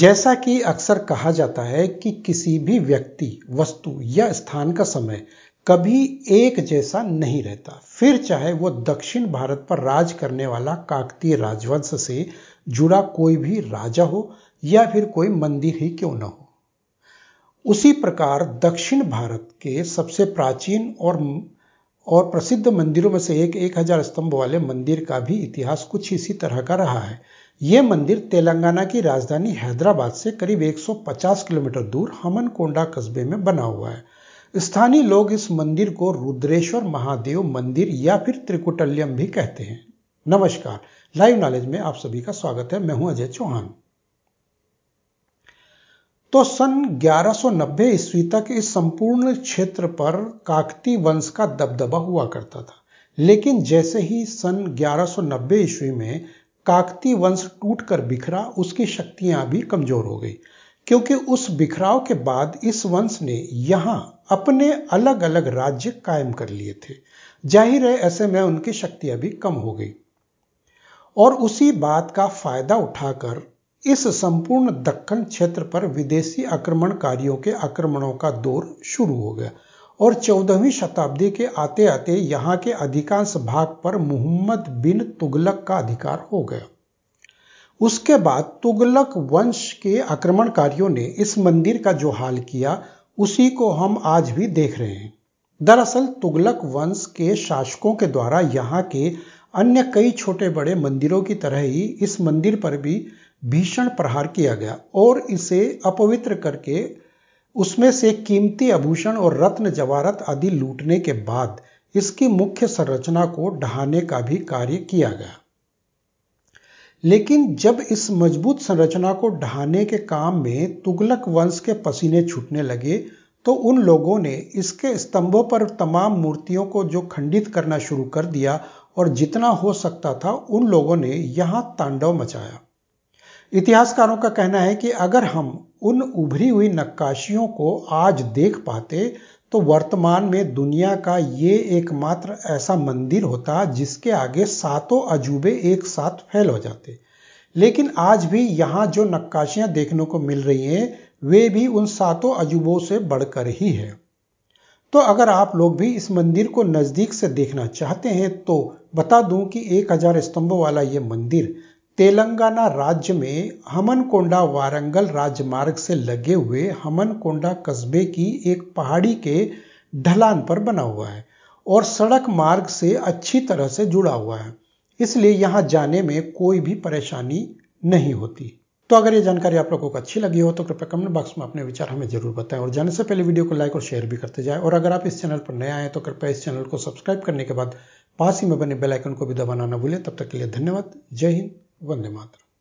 जैसा कि अक्सर कहा जाता है कि किसी भी व्यक्ति वस्तु या स्थान का समय कभी एक जैसा नहीं रहता फिर चाहे वो दक्षिण भारत पर राज करने वाला काकतीय राजवंश से जुड़ा कोई भी राजा हो या फिर कोई मंदिर ही क्यों ना हो उसी प्रकार दक्षिण भारत के सबसे प्राचीन और और प्रसिद्ध मंदिरों में से एक एक हजार स्तंभ वाले मंदिर का भी इतिहास कुछ इसी तरह का रहा है ये मंदिर तेलंगाना की राजधानी हैदराबाद से करीब 150 किलोमीटर दूर हमनकोंडा कस्बे में बना हुआ है स्थानीय लोग इस मंदिर को रुद्रेश्वर महादेव मंदिर या फिर त्रिकुटल्यम भी कहते हैं नमस्कार लाइव नॉलेज में आप सभी का स्वागत है मैं हूं अजय चौहान तो सन 1190 ईस्वी तक इस संपूर्ण क्षेत्र पर काकती वंश का दबदबा हुआ करता था लेकिन जैसे ही सन 1190 ईस्वी में काकती वंश टूट कर बिखरा उसकी शक्तियां भी कमजोर हो गई क्योंकि उस बिखराव के बाद इस वंश ने यहां अपने अलग अलग राज्य कायम कर लिए थे जाहिर है ऐसे में उनकी शक्तियां भी कम हो गई और उसी बात का फायदा उठाकर इस संपूर्ण दक्षिण क्षेत्र पर विदेशी आक्रमणकारियों के आक्रमणों का दौर शुरू हो गया और चौदहवीं शताब्दी के आते आते यहाँ के अधिकांश भाग पर मुहम्मद बिन तुगलक का अधिकार हो गया उसके बाद तुगलक वंश के आक्रमणकारियों ने इस मंदिर का जो हाल किया उसी को हम आज भी देख रहे हैं दरअसल तुगलक वंश के शासकों के द्वारा यहाँ के अन्य कई छोटे बड़े मंदिरों की तरह ही इस मंदिर पर भी भीषण प्रहार किया गया और इसे अपवित्र करके उसमें से कीमती आभूषण और रत्न जवारत आदि लूटने के बाद इसकी मुख्य संरचना को ढहाने का भी कार्य किया गया लेकिन जब इस मजबूत संरचना को ढहाने के काम में तुगलक वंश के पसीने छूटने लगे तो उन लोगों ने इसके स्तंभों पर तमाम मूर्तियों को जो खंडित करना शुरू कर दिया और जितना हो सकता था उन लोगों ने यहां तांडव मचाया इतिहासकारों का कहना है कि अगर हम उन उभरी हुई नक्काशियों को आज देख पाते तो वर्तमान में दुनिया का ये एकमात्र ऐसा मंदिर होता जिसके आगे सातों अजूबे एक साथ फैल हो जाते लेकिन आज भी यहाँ जो नक्काशियाँ देखने को मिल रही हैं वे भी उन सातों अजूबों से बढ़कर ही है तो अगर आप लोग भी इस मंदिर को नज़दीक से देखना चाहते हैं तो बता दूं कि 1000 स्तंभों वाला ये मंदिर तेलंगाना राज्य में हमनकोंडा वारंगल राजमार्ग से लगे हुए हमनकोंडा कस्बे की एक पहाड़ी के ढलान पर बना हुआ है और सड़क मार्ग से अच्छी तरह से जुड़ा हुआ है इसलिए यहाँ जाने में कोई भी परेशानी नहीं होती तो अगर ये जानकारी आप लोगों को अच्छी लगी हो तो कृपया कमेंट बॉक्स में अपने विचार हमें जरूर बताएं और जाने से पहले वीडियो को लाइक और शेयर भी करते जाएं और अगर आप इस चैनल पर नए आए तो कृपया इस चैनल को सब्सक्राइब करने के बाद पास ही में बने बेल आइकन को भी दबाना ना भूलें तब तक के लिए धन्यवाद जय हिंद वंदे मातरम